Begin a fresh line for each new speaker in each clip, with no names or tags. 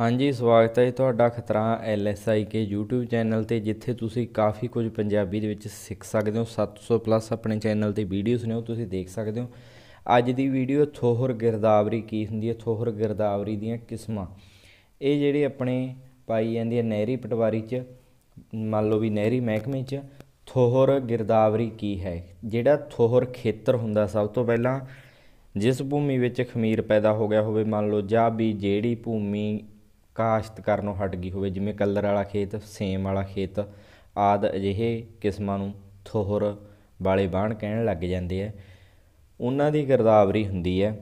ਹਾਂਜੀ ਸਵਾਗਤ ਹੈ ਤੁਹਾਡਾ ਖਤਰਾ ਐਲਐਸਆਈ ਕੇ YouTube ਚੈਨਲ ਤੇ ਜਿੱਥੇ ਤੁਸੀਂ ਕਾਫੀ ਕੁਝ ਪੰਜਾਬੀ ਦੇ ਵਿੱਚ ਸਿੱਖ ਸਕਦੇ ਹੋ 700 ਪਲੱਸ ਆਪਣੇ ਚੈਨਲ ਤੇ ਵੀਡੀਓਜ਼ ਨੇ ਉਹ ਤੁਸੀਂ ਦੇਖ ਸਕਦੇ ਹੋ ਅੱਜ ਦੀ ਵੀਡੀਓ ਥੋਹਰ ਗਿਰਦਾਵਰੀ ਕੀ ਹੁੰਦੀ ਹੈ ਥੋਹਰ ਗਿਰਦਾਵਰੀ ਦੀਆਂ ਕਿਸਮਾਂ ਇਹ ਜਿਹੜੇ ਆਪਣੇ ਪਾਈ ਜਾਂਦੀ ਹੈ ਨਹਿਰੀ ਪਟਵਾਰੀ 'ਚ ਮੰਨ ਲਓ ਵੀ ਨਹਿਰੀ ਮਹਿਕਮੇ 'ਚ ਥੋਹਰ ਗਿਰਦਾਵਰੀ ਕੀ ਹੈ ਜਿਹੜਾ ਥੋਹਰ ਖੇਤਰ ਹੁੰਦਾ ਸਭ ਤੋਂ ਪਹਿਲਾਂ ਜਿਸ ਭੂਮੀ ਵਿੱਚ ਖਮੀਰ ਪੈਦਾ ਹੋ ਗਿਆ ਹੋਵੇ ਮੰਨ ਲਓ ਜਾਂ ਵੀ ਜਿਹੜੀ ਭੂਮੀ ਕਾਸ਼ਤ ਕਰਨੋਂ ਹਟ ਗਈ ਹੋਵੇ ਜਿਵੇਂ ਕਲਰ ਵਾਲਾ ਖੇਤ ਸੇਮ ਵਾਲਾ ਖੇਤ ਆਦ ਅਜਿਹੇ ਕਿਸਮਾਂ ਨੂੰ ਥੋਹਰ ਵਾਲੇ ਬਾਣ ਕਹਿਣ ਲੱਗ ਜਾਂਦੇ ਆ ਉਹਨਾਂ ਦੀ ਗਰਦਾਵਰੀ ਹੁੰਦੀ ਹੈ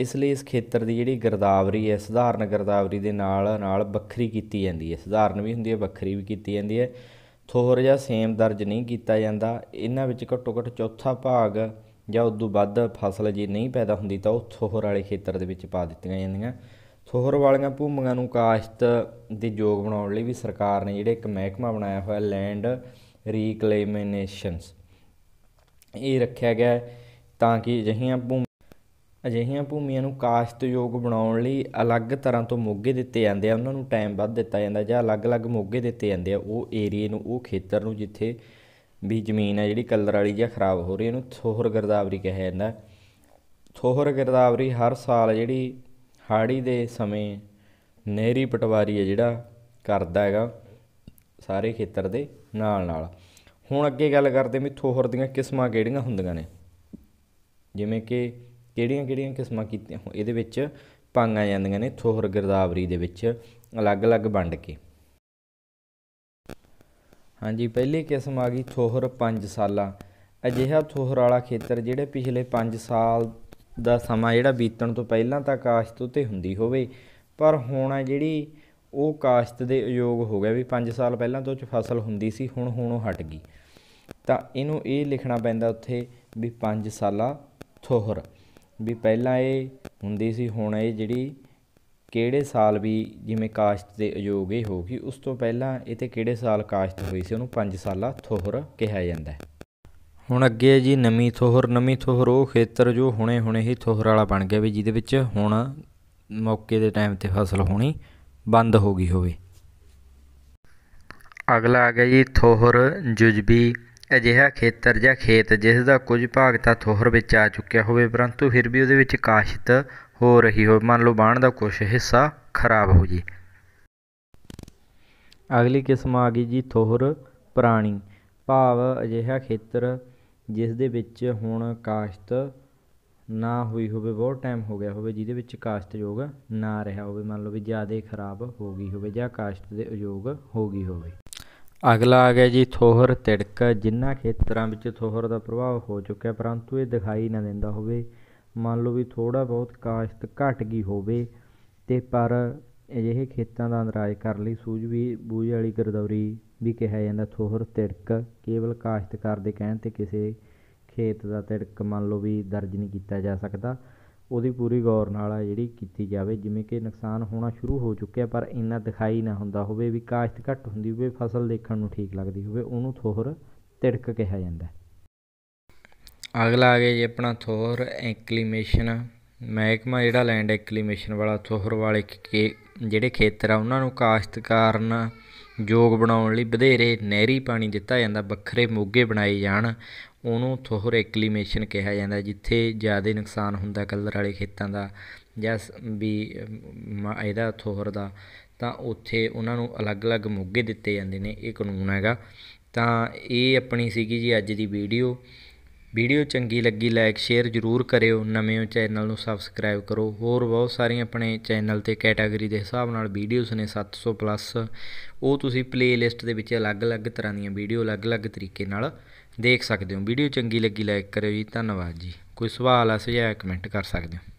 ਇਸ ਲਈ ਇਸ ਖੇਤਰ ਦੀ ਜਿਹੜੀ ਗਰਦਾਵਰੀ ਹੈ ਸਧਾਰਨ ਗਰਦਾਵਰੀ ਦੇ ਨਾਲ ਨਾਲ ਵੱਖਰੀ ਕੀਤੀ ਜਾਂਦੀ ਹੈ ਸਧਾਰਨ ਵੀ ਹੁੰਦੀ ਹੈ ਵੱਖਰੀ ਵੀ ਕੀਤੀ ਜਾਂਦੀ ਹੈ ਥੋਹਰ ਜਾਂ ਸੇਮ ਦਰਜ ਨਹੀਂ ਕੀਤਾ ਜਾਂਦਾ ਇਹਨਾਂ ਵਿੱਚ ਘੱਟੋ ਘੱਟ ਚੌਥਾ ਭਾਗ ਜਾਂ ਉਦੋਂ ਵੱਧ ਫਸਲ ਜੇ ਨਹੀਂ ਪੈਦਾ ਹੁੰਦੀ ਤਾਂ ਉਹ ਥੋਹਰ ਵਾਲੇ ਖੇਤਰ ਦੇ ਵਿੱਚ ਪਾ ਦਿੱਤੀਆਂ ਜਾਂਦੀਆਂ ਸੋਹਰ ਵਾਲੀਆਂ ਭੂਮੀਆਂ ਨੂੰ ਕਾਸ਼ਤ ਦੇ ਯੋਗ ਬਣਾਉਣ ਲਈ ਵੀ ਸਰਕਾਰ ਨੇ ਜਿਹੜੇ ਇੱਕ ਮਹਿਕਮਾ ਬਣਾਇਆ ਹੋਇਆ ਲੈਂਡ ਰੀਕਲੇਮੇਨੇਸ਼ਨਸ ਇਹ ਰੱਖਿਆ ਗਿਆ ਤਾਂ ਕਿ ਅਜਿਹੀਆਂ ਭੂਮੀ ਅਜਿਹੀਆਂ ਭੂਮੀਆਂ ਨੂੰ ਕਾਸ਼ਤ ਯੋਗ ਬਣਾਉਣ ਲਈ ਅਲੱਗ ਤਰ੍ਹਾਂ ਤੋਂ ਮੋਗੇ ਦਿੱਤੇ ਜਾਂਦੇ ਆ ਉਹਨਾਂ ਨੂੰ ਟਾਈਮ ਵੱਧ ਦਿੱਤਾ ਜਾਂਦਾ ਜਾਂ ਅਲੱਗ-ਅਲੱਗ ਮੋਗੇ ਦਿੱਤੇ ਜਾਂਦੇ ਆ ਉਹ ਏਰੀਏ ਨੂੰ ਉਹ ਖੇਤਰ ਨੂੰ ਜਿੱਥੇ ਵੀ ਜ਼ਮੀਨ ਆ ਜਿਹੜੀ ਕਲਰ ਵਾਲੀ ਜਾਂ ਖਰਾਬ ਹੋ ਰਹੀ ਇਹਨੂੰ ਥੋਹਰ ਗਰਦਾਵਰੀ ਕਿਹਾ ਜਾਂਦਾ ਥੋਹਰ ਗਰਦਾਵਰੀ ਹਰ ਸਾਲ ਜਿਹੜੀ ਹਾੜੀ ਦੇ ਸਮੇਂ ਨਹਿਰੀ ਪਟਵਾਰੀ ਹੈ ਜਿਹੜਾ ਕਰਦਾ ਹੈਗਾ ਸਾਰੇ ਖੇਤਰ ਦੇ ਨਾਲ ਨਾਲ ਹੁਣ ਅੱਗੇ ਗੱਲ ਕਰਦੇ ਵੀ ਥੋਹਰ ਦੀਆਂ ਕਿਸਮਾਂ ਕਿਹੜੀਆਂ ਹੁੰਦੀਆਂ ਨੇ ਜਿਵੇਂ ਕਿ ਕਿਹੜੀਆਂ-ਕਿਹੜੀਆਂ ਕਿਸਮਾਂ ਕੀਤੀਆਂ ਹੋ ਇਹਦੇ ਵਿੱਚ ਪਾਂਗਾ ਜਾਂਦੀਆਂ ਨੇ ਥੋਹਰ ਗਿਰਦਾਵਰੀ ਦੇ ਵਿੱਚ ਅਲੱਗ-ਅਲੱਗ ਵੰਡ ਕੇ ਹਾਂਜੀ ਪਹਿਲੀ ਕਿਸਮ ਆ ਗਈ ਥੋਹਰ 5 ਸਾਲਾ ਅਜਿਹਾ ਥੋਹਰ ਵਾਲਾ ਖੇਤਰ ਜਿਹੜੇ ਪਿਛਲੇ 5 ਸਾਲ ਦਾ ਸਮਾਂ ਜਿਹੜਾ ਬੀਤਣ ਤੋਂ ਪਹਿਲਾਂ ਤਾਂ ਕਾਸ਼ਤ ਉਤੇ ਹੁੰਦੀ ਹੋਵੇ ਪਰ ਹੁਣ ਆ ਜਿਹੜੀ ਉਹ ਕਾਸ਼ਤ ਦੇ ਅਯੋਗ ਹੋ ਗਿਆ ਵੀ 5 ਸਾਲ ਪਹਿਲਾਂ ਤੋਂ ਚ ਫਸਲ ਹੁੰਦੀ ਸੀ ਹੁਣ ਹੁਣ ਉਹ ਹਟ ਗਈ ਤਾਂ ਇਹਨੂੰ ਇਹ ਲਿਖਣਾ ਪੈਂਦਾ ਉੱਥੇ ਵੀ 5 ਸਾਲਾ ਥੋਹਰ ਵੀ ਪਹਿਲਾਂ ਇਹ ਹੁੰਦੀ ਸੀ ਹੁਣ ਇਹ ਜਿਹੜੀ ਕਿਹੜੇ ਸਾਲ ਵੀ ਜਿਵੇਂ ਕਾਸ਼ਤ ਦੇ ਅਯੋਗ ਇਹ ਗਈ ਉਸ ਤੋਂ ਪਹਿਲਾਂ ਇਹ ਤੇ ਕਿਹੜੇ ਸਾਲ ਕਾਸ਼ਤ ਹੋਈ ਸੀ ਉਹਨੂੰ 5 ਸਾਲਾ ਥੋਹਰ ਕਿਹਾ ਜਾਂਦਾ ਹੈ ਹੁਣ ਅੱਗੇ ਹੈ ਜੀ ਨਮੀ ਥੋਹਰ ਨਮੀ ਥੋਹਰ ਉਹ ਖੇਤਰ ਜੋ ਹੁਣੇ-ਹੁਣੇ ਹੀ ਥੋਹਰ ਵਾਲਾ ਬਣ ਗਿਆ ਵੀ ਜਿਹਦੇ ਵਿੱਚ ਹੁਣ ਮੌਕੇ ਦੇ ਟਾਈਮ ਤੇ ਫਸਲ ਹੋਣੀ ਬੰਦ ਹੋ ਗਈ ਹੋਵੇ ਅਗਲਾ ਆ ਗਿਆ ਜੀ ਥੋਹਰ ਜੁਜਬੀ ਅਜਿਹਾ ਖੇਤਰ ਜਾਂ ਖੇਤ ਜਿਸ ਦਾ ਕੁਝ ਭਾਗ ਤਾਂ ਥੋਹਰ ਵਿੱਚ ਆ ਚੁੱਕਿਆ ਹੋਵੇ ਪਰੰਤੂ ਫਿਰ ਵੀ ਉਹਦੇ ਵਿੱਚ ਕਾਸ਼ਤ ਹੋ ਰਹੀ ਹੋਵੇ ਮੰਨ ਲਓ ਬਾਣ ਦਾ ਕੁਝ ਹਿੱਸਾ ਖਰਾਬ ਹੋ ਜੀ ਅਗਲੀ ਕਿਸਮ ਆ ਗਈ ਜੀ ਥੋਹਰ ਪ੍ਰਾਣੀ ਭਾਵ ਅਜਿਹਾ ਖੇਤਰ ਜਿਸ ਦੇ ਵਿੱਚ ਹੁਣ ਕਾਸ਼ਤ ਨਾ ਹੋਈ ਹੋਵੇ ਬਹੁਤ ਟਾਈਮ ਹੋ ਗਿਆ ਹੋਵੇ ਜਿਹਦੇ ਵਿੱਚ ਕਾਸ਼ਤ ਯੋਗ ਨਾ ਰਿਹਾ ਹੋਵੇ ਮੰਨ ਲਓ ਵੀ ਜ਼ਿਆਦਾ ਖਰਾਬ ਹੋ ਗਈ ਹੋਵੇ ਜਾਂ ਕਾਸ਼ਤ ਦੇ ਅਯੋਗ ਹੋ ਗਈ ਹੋਵੇ ਅਗਲਾ ਆ ਗਿਆ ਜੀ ਥੋਹਰ ਤਿੜਕ ਜਿਨ੍ਹਾਂ ਖੇਤਰਾਂ ਵਿੱਚ ਥੋਹਰ ਦਾ ਪ੍ਰਭਾਵ ਹੋ ਚੁੱਕਿਆ ਪਰੰਤੂ ਇਹ ਦਿਖਾਈ ਨਾ ਦਿੰਦਾ ਹੋਵੇ ਮੰਨ ਲਓ ਵੀ ਥੋੜਾ ਬਹੁਤ ਕਾਸ਼ਤ ਘਟ ਗਈ ਹੋਵੇ ਤੇ ਪਰ ਅਜਿਹੇ ਖੇਤਾਂ ਦਾ ਅੰਦਰਾਜ ਕਰਨ ਲਈ ਸੂਝ ਵੀ ਬੂਝ ਵਾਲੀ ਗਰਦੌਰੀ ਵੀ ਕਿਹਾ ਜਾਂਦਾ ਥੋਹਰ ਤਿੜਕ ਕੇਵਲ ਕਾਸ਼ਤਕਾਰ ਦੇ ਕਹਿਣ 'ਤੇ ਕਿਸੇ ਖੇਤ ਦਾ ਤਿੜਕ ਮੰਨ ਲਓ ਵੀ ਦਰਜ ਨਹੀਂ ਕੀਤਾ ਜਾ ਸਕਦਾ ਉਹਦੀ ਪੂਰੀ ਗੌਰ ਨਾਲ ਆ ਜਿਹੜੀ ਕੀਤੀ ਜਾਵੇ ਜਿਵੇਂ ਕਿ ਨੁਕਸਾਨ ਹੋਣਾ ਸ਼ੁਰੂ ਹੋ ਚੁੱਕਿਆ ਪਰ ਇੰਨਾ ਦਿਖਾਈ ਨਾ ਹੁੰਦਾ ਹੋਵੇ ਵੀ ਕਾਸ਼ਤ ਘੱਟ ਹੁੰਦੀ ਹੋਵੇ ਫਸਲ ਦੇਖਣ ਨੂੰ ਠੀਕ ਲੱਗਦੀ ਹੋਵੇ ਉਹਨੂੰ ਥੋਹਰ ਤਿੜਕ ਕਿਹਾ ਜਾਂਦਾ ਅਗਲਾ ਆ ਗਿਆ ਜੀ ਆਪਣਾ ਥੋਹਰ ਐਕਲੀਮੇਸ਼ਨ ਮਹਿਕਮਾ ਜਿਹੜਾ ਲੈਂਡ ਐਕਲੀਮੇਸ਼ਨ ਵਾਲਾ ਥੋਹਰ ਵਾਲੇ ਜਿਹੜੇ ਖੇਤਰ ਆ ਉਹਨਾਂ ਨੂੰ ਕਾਸ਼ਤਕਾਰਨ ਯੋਗ ਬਣਾਉਣ ਲਈ ਵਧੇਰੇ ਨਹਿਰੀ ਪਾਣੀ ਦਿੱਤਾ ਜਾਂਦਾ ਵੱਖਰੇ ਮੋਗੇ ਬਣਾਏ ਜਾਣ ਉਹਨੂੰ ਥੋਹਰ ਐਕਲੀਮੇਸ਼ਨ ਕਿਹਾ ਜਾਂਦਾ ਜਿੱਥੇ ਜ਼ਿਆਦਾ ਨੁਕਸਾਨ ਹੁੰਦਾ ਕਲਰ ਵਾਲੇ ਖੇਤਾਂ ਦਾ ਜਾਂ ਵੀ ਇਹਦਾ ਥੋਹਰ ਦਾ ਤਾਂ ਉੱਥੇ ਉਹਨਾਂ ਨੂੰ ਅਲੱਗ-ਅਲੱਗ ਮੋਗੇ ਦਿੱਤੇ ਜਾਂਦੇ ਨੇ ਇਹ ਕਾਨੂੰਨ ਹੈਗਾ ਤਾਂ ਇਹ ਆਪਣੀ ਸੀਗੀ ਜੀ ਅੱਜ ਦੀ ਵੀਡੀਓ ਵੀਡੀਓ ਚੰਗੀ ਲੱਗੀ ਲਾਈਕ ਸ਼ੇਅਰ ਜ਼ਰੂਰ ਕਰਿਓ ਨਵੇਂ ਹੋ ਚੈਨਲ ਨੂੰ ਸਬਸਕ੍ਰਾਈਬ ਕਰੋ ਹੋਰ ਬਹੁਤ ਸਾਰੀਆਂ ਆਪਣੇ ਚੈਨਲ ਤੇ ਕੈਟਾਗਰੀ ਦੇ ਹਿਸਾਬ ਨਾਲ ਵੀਡੀਓਜ਼ ਨੇ 700 ਪਲੱਸ ਉਹ ਤੁਸੀਂ ਪਲੇਲਿਸਟ ਦੇ ਵਿੱਚ ਅਲੱਗ-ਅਲੱਗ ਤਰ੍ਹਾਂ ਦੀਆਂ ਵੀਡੀਓ ਅਲੱਗ-ਅਲੱਗ ਤਰੀਕੇ ਨਾਲ ਦੇਖ ਸਕਦੇ ਹੋ ਵੀਡੀਓ ਚੰਗੀ ਲੱਗੀ ਲਾਈਕ ਕਰਿਓ ਜੀ ਧੰਨਵਾਦ ਜੀ ਕੋਈ ਸਵਾਲ ਆ ਸੁਝਾਅ ਕਮੈਂਟ ਕਰ ਸਕਦੇ ਹੋ